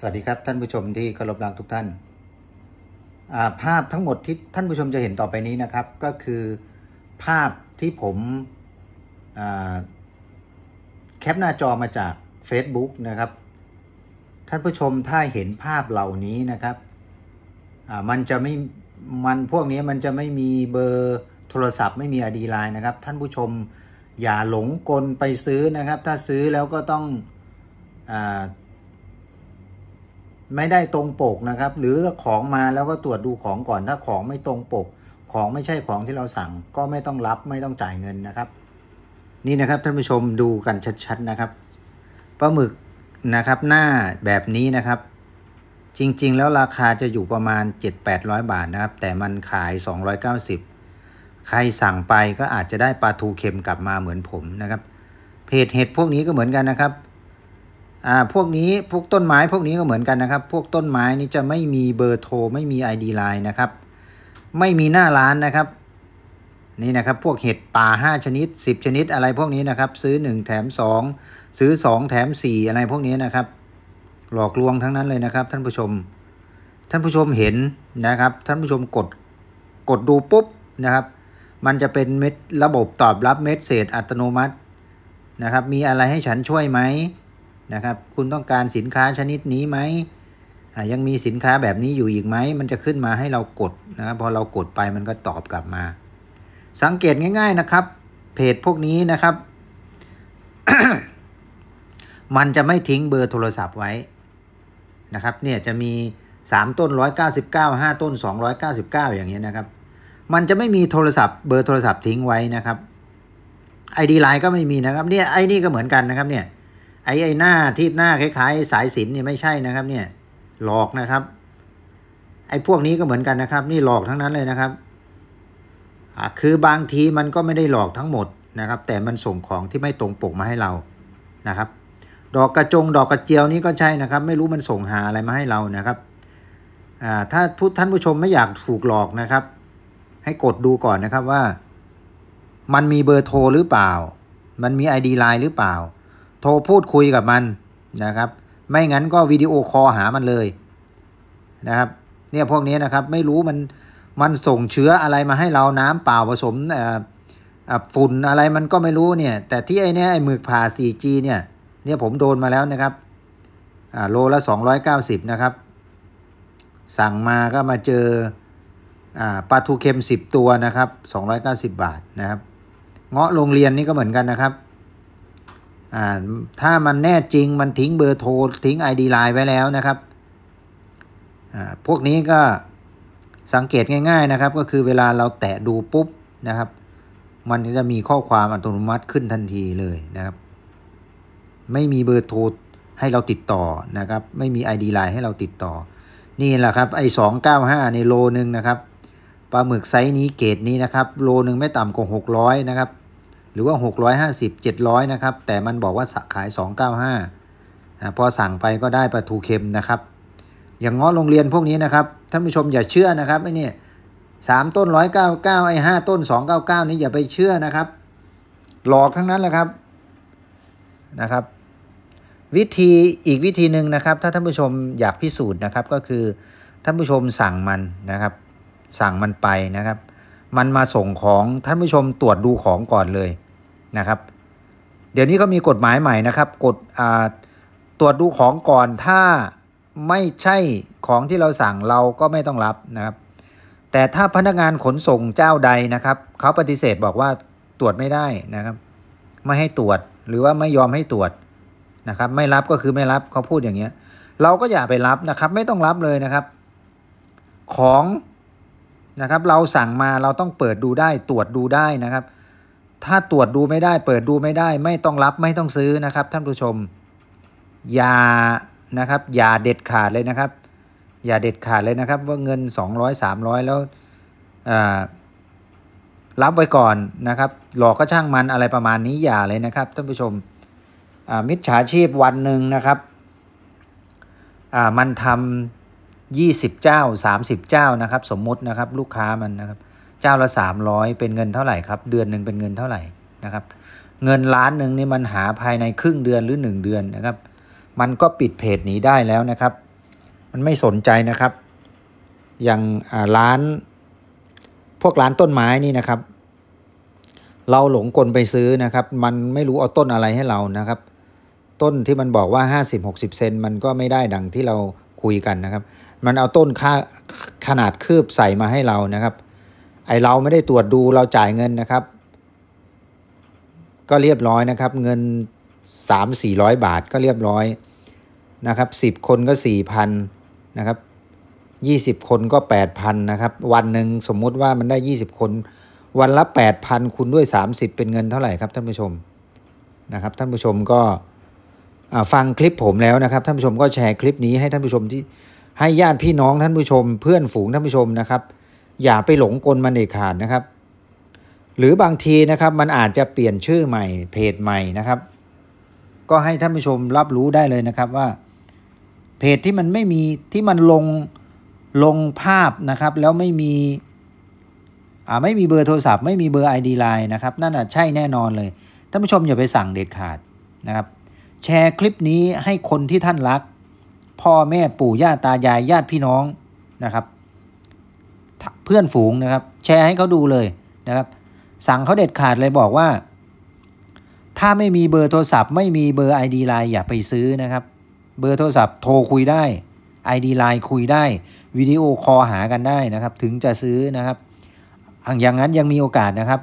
สวัสดีครับท่านผู้ชมที่เคารพรักทุกท่านภาพทั้งหมดที่ท่านผู้ชมจะเห็นต่อไปนี้นะครับ ก็คือภาพที่ผมแคปหน้าจอมาจาก Facebook นะครับท่านผู้ชมถ้าเห็นภาพเหล่านี้นะครับมันจะไม่มันพวกนี้มันจะไม่มีเบอร์โทรศัพท์ไม่มีอดีไลน์นะครับ ท่านผู้ชมอย่าหลงกลไปซื้อนะครับ ถ้าซื้อแล้วก็ต้องอไม่ได้ตรงปกนะครับ หรือของมาแล้วก็ตรวจดูของก่อนถ้าของไม่ตรงปก ของไม่ใช่ของที่เราสั่งก็ไม่ต้องรับไม่ต้องจ่ายเงินนะครับ นี่นะครับ ท่านผู้ชมดูกันชัดๆนะครับปลาหมึกนะครับหน้าแบบนี้นะครับ จริง ๆแล้วราคาจะอยู่ประมาณ7-800 บาทนะครับ แต่มันขาย 290 ใครสั่งไปก็อาจจะได้ปลาทูเค็มกลับมาเหมือนผมนะครับ เพจเห็ดพวกนี้ก็เหมือนกันนะครับอ่าพวกนี้พวกต้นไม้พวกนี้ก็เหมือนกันนะครับ พวกต้นไม้นี่จะไม่มีเบอร์โทร ไม่มี ID ไลน์นะครับ ไม่มีหน้าร้านนะครับนี่นะครับ พวกเห็ดป่า 5 ชนิด 10 ชนิดอะไรพวกนี้นะครับ ซื้อ 1 แถม 2 ซื้อ 2 แถม 4 อะไรพวกนี้นะครับ หลอกลวงทั้งนั้นเลยนะครับท่านผู้ชม ท่านผู้ชมเห็นนะครับ ท่านผู้ชมกดกดดูปุ๊บนะครับ มันจะเป็นเม็ดระบบตอบรับเมสเซจอัตโนมัตินะครับมีอะไรให้ฉันช่วยไหมนะครับคุณต้องการสินค้าชนิดนี้ไหมยังมีสินค้าแบบนี้อยู่อีกไหมมันจะขึ้นมาให้เรากดนะครับพอเรากดไปมันก็ตอบกลับมา สังเกตง่าย ๆนะครับ เพจพวกนี้นะครับ มันจะไม่ทิ้งเบอร์โทรศัพท์ไว้นะครับเนี่ยจะมี 3 ต้น 199 5ต้น 299 อย่างเงี้ยนะครับ มันจะไม่มีโทรศัพท์เบอร์โทรศัพท์ทิ้งไว้นะครับไอดีไลน์ก็ไม่มีนะครับเนี่ยไอนี่ก็เหมือนกันนะครับเนี่ยไอ้ไอ้หน้าที่หน้าคล้าย ๆ สายสินนี่ไม่ใช่นะครับเนี่ยหลอกนะครับไอ้พวกนี้ก็เหมือนกันนะครับ นี่หลอกทั้งนั้นเลยนะครับคือบางทีมันก็ไม่ได้หลอกทั้งหมดนะครับ แต่มันส่งของที่ไม่ตรงปกมาให้เรานะครับ ดอกกระจงดอกกระเจียวนี้ก็ใช่นะครับ ไม่รู้มันส่งหาอะไรมาให้เรานะครับถ้าผู้ท่านผู้ชมไม่อยากถูกหลอกนะครับ ให้กดดูก่อนนะครับว่า มันมีเบอร์โทรหรือเปล่า มันมี ID ไลน์หรือเปล่าทรพูดคุยกับมันนะครับ ไม่งั้นก็วิดีโอคอลหามันเลยนะครับเนี่ยพวกนี้นะครับไม่รู้มันมันส่งเชื้ออะไรมาให้เราน้ำเปล่าผสมฝุ่นอะไรมันก็ไม่รู้เนี่ยแต่ที่ไอเนี้ยไอหมึกผ่า 4G เนี่ย เนี่ยผมโดนมาแล้วนะครับโลละ 290 นะครับ สั่งมาก็มาเจอปลาทูเค็ม 10 ตัวนะครับ290 บาทนะครับ เงาะโรงเรียนนี่ก็เหมือนกันนะครับ่าถ้ามันแน่จริงมันทิ้งเบอร์โทรทิ้ง ID ไลน์ไว้แล้วนะครับอ่าพวกนี้ก็สังเกตง่าย ๆนะครับ ก็คือเวลาเราแตะดูปุ๊บนะครับ มันจะมีข้อความอัตโนมัติขึ้นทันทีเลยนะครับ ไม่มีเบอร์โทรให้เราติดต่อนะครับไม่มี ID ไลน์ให้เราติดต่อ นี่แหละครับไอ้สองเก้าห้าในโลหนึ่งนะครับปลาหมึกไซส์นี้เกรดนี้นะครับโลหนึ่งไม่ต่ำกว่าหกร้อยนะครับหรือว่า 650 700นะครับแต่มันบอกว่าขาย 295นะพอสั่งไปก็ได้ปลาทูเค็มนะครับ อย่างง้อโรงเรียนพวกนี้นะครับท่านผู้ชมอย่าเชื่อนะครับไอ้นี่สามต้น199ไอ้ห้าต้น 299นี่อย่าไปเชื่อนะครับ หลอกทั้งนั้นแหละครับนะครับ วิธีอีกวิธีหนึ่งนะครับถ้าท่านผู้ชมอยากพิสูจน์นะครับก็คือท่านผู้ชมสั่งมันนะครับ สั่งมันไปนะครับ มันมาส่งของ ท่านผู้ชมตรวจดูของก่อนเลยนะครับเดี๋ยวนี้ก็มีกฎหมายใหม่นะครับกฎตรวจดูของก่อนถ้าไม่ใช่ของที่เราสั่งเราก็ไม่ต้องรับนะครับ แต่ถ้าพนักงานขนส่งเจ้าใดนะครับเขาปฏิเสธบอกว่าตรวจไม่ได้นะครับ ไม่ให้ตรวจหรือว่าไม่ยอมให้ตรวจนะครับ ไม่รับก็คือไม่รับเขาพูดอย่างเงี้ยเราก็อย่าไปรับนะครับ ไม่ต้องรับเลยนะครับ ของนะครับ เราสั่งมาเราต้องเปิดดูได้ตรวจดูได้นะครับถ้าตรวจดูไม่ได้ เปิดดูไม่ได้ไม่ต้องรับไม่ต้องซื้อนะครับ ท่านผู้ชมอย่านะครับอย่าเด็ดขาดเลยนะครับ อย่าเด็ดขาดเลยนะครับ ว่าเงิน 200 300 แล้วรับไว้ก่อนนะครับ หลอกก็ช่างมันอะไรประมาณนี้อย่าเลยนะครับท่านผู้ชมมิจฉาชีพวันหนึ่งนะครับมันทำ20เจ้า30 เจ้านะครับ สมมตินะครับลูกค้ามันนะครับเจ้าละสามร้อยเป็นเงินเท่าไหร่ครับเดือนหนึ่งเป็นเงินเท่าไหร่นะครับ เงินล้านหนึ่งนี่มันหาภายในครึ่งเดือนหรือหนึ่งเดือนนะครับ มันก็ปิดเพจหนีได้แล้วนะครับ มันไม่สนใจนะครับ อย่างร้าน พวกร้านต้นไม้นี่นะครับ เราหลงกลไปซื้อนะครับ มันไม่รู้เอาต้นอะไรให้เรานะครับ ต้นที่มันบอกว่า 50-60 เซนมันก็ไม่ได้ดังที่เราคุยกันนะครับ มันเอาต้นค่าขนาดคืบใส่มาให้เรานะครับไอเราไม่ได้ตรวจดูเราจ่ายเงินนะครับ ก็เรียบร้อยนะครับ เงิน 3 400 บาทก็เรียบร้อยนะครับ 10 คนก็ 4,000นะครับ 20 คนก็ 8,000นะครับวันหนึ่งสมมุติว่ามันได้ 20 คน วันละ 8,000คูณด้วย 30 เป็นเงินเท่าไหร่ครับ ท่านผู้ชมนะครับ ท่านผู้ชมก็ฟังคลิปผมแล้วนะครับท่านผู้ชมก็แชร์คลิปนี้ให้ท่านผู้ชมที่ให้ญาติพี่น้อง ท่านผู้ชมเพื่อนฝูงท่านผู้ชมนะครับอย่าไปหลงกลมันเด็ดขาดนะครับ หรือบางทีนะครับมันอาจจะเปลี่ยนชื่อใหม่ เพจใหม่นะครับ ก็ให้ท่านผู้ชมรับรู้ได้เลยนะครับว่าเพจที่มันไม่มีที่มันลงลงภาพนะครับ แล้วไม่มีอ่าไม่มีเบอร์โทรศัพท์ไม่มีเบอร์ ID ไลน์นะครับนั่นอ่ะใช่แน่นอนเลย ท่านผู้ชมอย่าไปสั่งเด็ดขาดนะครับ แชร์คลิปนี้ให้คนที่ท่านรัก พ่อแม่ปู่ย่าตายายญาติพี่น้องนะครับเพื่อนฝูงนะครับ แชร์ให้เขาดูเลยนะครับ สั่งเขาเด็ดขาดเลยบอกว่า ถ้าไม่มีเบอร์โทรศัพท์ไม่มีเบอร์ ID ไลน์อย่าไปซื้อนะครับ เบอร์โทรศัพท์โทรคุยได้ ID ไลน์คุยได้ วิดีโอคอลหากันได้นะครับ ถึงจะซื้อนะครับอย่างนั้นยังมีโอกาสนะครับ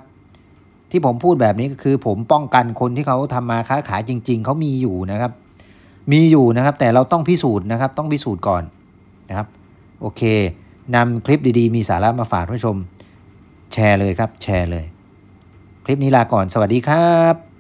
ที่ผมพูดแบบนี้ก็คือผมป้องกันคนที่เขาทำมาค้าขายจริงๆ เขามีอยู่นะครับ มีอยู่นะครับ แต่เราต้องพิสูจน์นะครับ ต้องพิสูจน์ก่อนนะครับ โอเคนำคลิปดี ๆ มีสาระมาฝากท่านผู้ชมแชร์เลยครับแชร์เลย คลิปนี้ลาก่อนสวัสดีครับ